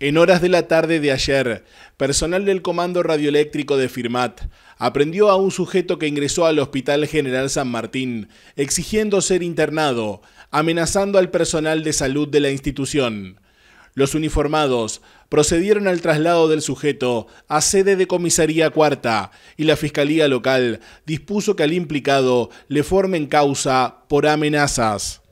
En horas de la tarde de ayer, personal del Comando Radioeléctrico de Firmat aprendió a un sujeto que ingresó al Hospital General San Martín, exigiendo ser internado, amenazando al personal de salud de la institución. Los uniformados procedieron al traslado del sujeto a sede de comisaría cuarta y la fiscalía local dispuso que al implicado le formen causa por amenazas.